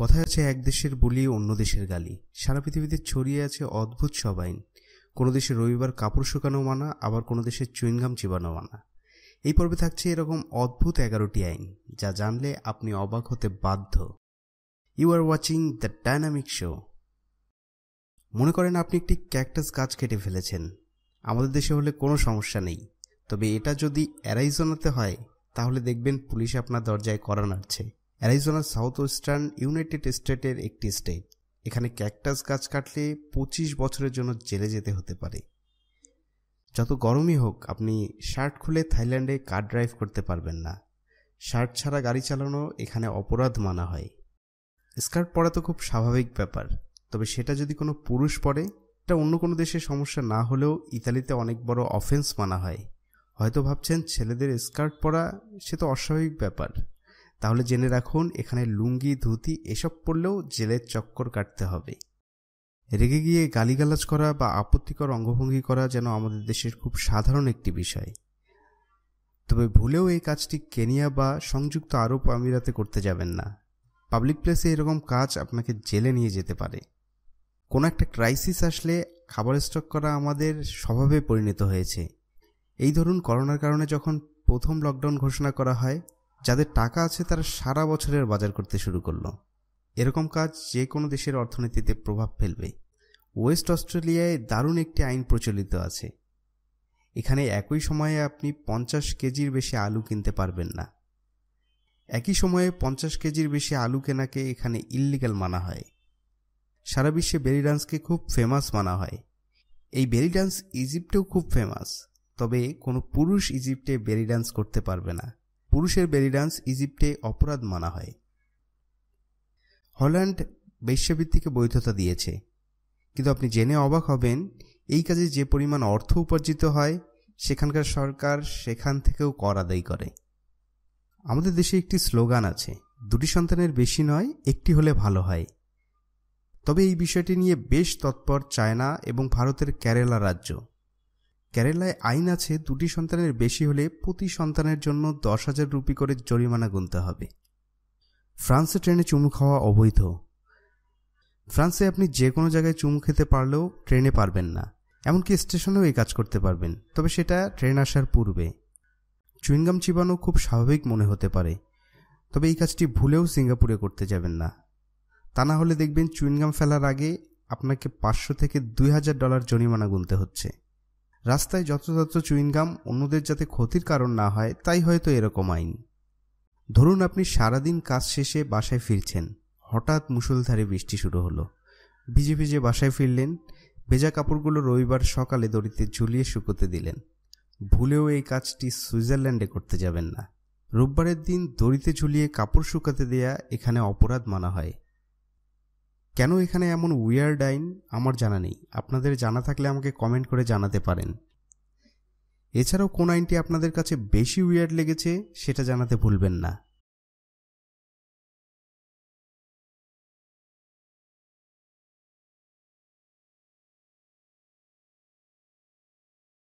কথায় আছে এক দেশের বলি অন্য দেশের গালি সারা পৃথিবীতে ছড়িয়ে আছে অদ্ভুত সব আইন কোনো দেশে রবিবার কাপড় শুকানো মানা আবার কোনো দেশে চুইংগাম চিবানো মানা এই পর্বে থাকছে এরকম অদ্ভুত এগারোটি আইন যা জানলে আপনি অবাক হতে বাধ্য you are watching the dynamic show মনে করেন আপনি একটি ক্যাকটাস গাছ কেটে ফেলেছেন আমাদের দেশে হলে কোনো সমস্যা নেই তবে এটা যদি অ্যারাইজোনাতে হয় তাহলে দেখবেন পুলিশ আপনার দরজায় করা নাড়ছে অ্যারিজোনা সাউথ ওয়েস্টার্ন ইউনাইটেড স্টেটের একটি স্টেট এখানে ক্যাকটাস গাছ কাটলে পঁচিশ বছরের জন্য জেলে যেতে হতে পারে যত গরমই হোক আপনি শার্ট খুলে থাইল্যান্ডে কার ড্রাইভ করতে পারবেন না শার্ট ছাড়া গাড়ি চালানো এখানে অপরাধ মানা হয় স্কার্ট পরা তো খুব স্বাভাবিক ব্যাপার তবে সেটা যদি কোনো পুরুষ পরে এটা অন্য কোনো দেশে সমস্যা না হলেও ইতালিতে অনেক বড় অফেন্স মানা হয় হয়তো ভাবছেন ছেলেদের স্কার্ট পরা সে তো অস্বাভাবিক ব্যাপার তাহলে জেনে রাখুন এখানে লুঙ্গি ধুতি এসব পরলেও জেলের চক্কর কাটতে হবে রেগে গিয়ে গালিগালাজ করা বা আপত্তিকর অঙ্গভঙ্গি করা যেন আমাদের দেশের খুব সাধারণ একটি বিষয় তবে ভুলেও এই কাজটি কেনিয়া বা সংযুক্ত আরব আমিরাতে করতে যাবেন না পাবলিক প্লেসে এরকম কাজ আপনাকে জেলে নিয়ে যেতে পারে কোনো একটা ক্রাইসিস আসলে খাবার স্টক করা আমাদের স্বভাবে পরিণত হয়েছে এই ধরুন করোনার কারণে যখন প্রথম লকডাউন ঘোষণা করা হয় যাদের টাকা আছে তারা সারা বছরের বাজার করতে শুরু করলো এরকম কাজ যে কোনো দেশের অর্থনীতিতে প্রভাব ফেলবে ওয়েস্ট অস্ট্রেলিয়ায় দারুণ একটি আইন প্রচলিত আছে এখানে একই সময়ে আপনি পঞ্চাশ কেজির বেশি আলু কিনতে পারবেন না একই সময়ে পঞ্চাশ কেজির বেশি আলু কেনাকে এখানে ইল্লিগাল মানা হয় সারা বিশ্বে বেরি ডান্সকে খুব ফেমাস মানা হয় এই বেরি ডান্স ইজিপ্টেও খুব ফেমাস তবে কোনো পুরুষ ইজিপ্টে বেরি ডান্স করতে পারবে না পুরুষের বেলিডান্স ইজিপ্টে অপরাধ মানা হয় হল্যান্ড বেশ্যবৃত্তিকে বৈধতা দিয়েছে কিন্তু আপনি জেনে অবাক হবেন এই কাজে যে পরিমাণ অর্থ উপার্জিত হয় সেখানকার সরকার সেখান থেকেও কর আদায় করে আমাদের দেশে একটি স্লোগান আছে দুটি সন্তানের বেশি নয় একটি হলে ভালো হয় তবে এই বিষয়টি নিয়ে বেশ তৎপর চায়না এবং ভারতের কেরালা রাজ্য কেরালায় আইন আছে দুটি সন্তানের বেশি হলে প্রতি সন্তানের জন্য দশ হাজার রুপি করে জরিমানা গুনতে হবে ফ্রান্সে ট্রেনে চুমু খাওয়া অবৈধ ফ্রান্সে আপনি যে কোনো জায়গায় চুমু খেতে পারলেও ট্রেনে পারবেন না এমনকি স্টেশনেও এই কাজ করতে পারবেন তবে সেটা ট্রেন আসার পূর্বে চুইংগাম চিবানো খুব স্বাভাবিক মনে হতে পারে তবে এই কাজটি ভুলেও সিঙ্গাপুরে করতে যাবেন না তা না হলে দেখবেন চুইংগাম ফেলার আগে আপনাকে পাঁচশো থেকে দুই হাজার ডলার জরিমানা গুনতে হচ্ছে রাস্তায় যথাযথ চুইনগাম অন্যদের যাতে ক্ষতির কারণ না হয় তাই হয়তো এরকম আইন ধরুন আপনি সারাদিন কাজ শেষে বাসায় ফিরছেন হঠাৎ মুসলধারে বৃষ্টি শুরু হলো ভিজে ভিজে বাসায় ফিরলেন ভেজা কাপড়গুলো রবিবার সকালে দড়িতে ঝুলিয়ে শুকোতে দিলেন ভুলেও এই কাজটি সুইজারল্যান্ডে করতে যাবেন না রোববারের দিন দড়িতে ঝুলিয়ে কাপড় শুকাতে দেয়া এখানে অপরাধ মানা হয় কেন এখানে এমন উইয়ার্ড আইন আমার জানা নেই আপনাদের জানা থাকলে আমাকে কমেন্ট করে জানাতে পারেন এছাড়াও কোন আইনটি আপনাদের কাছে বেশি উইয়ার্ড লেগেছে সেটা জানাতে ভুলবেন না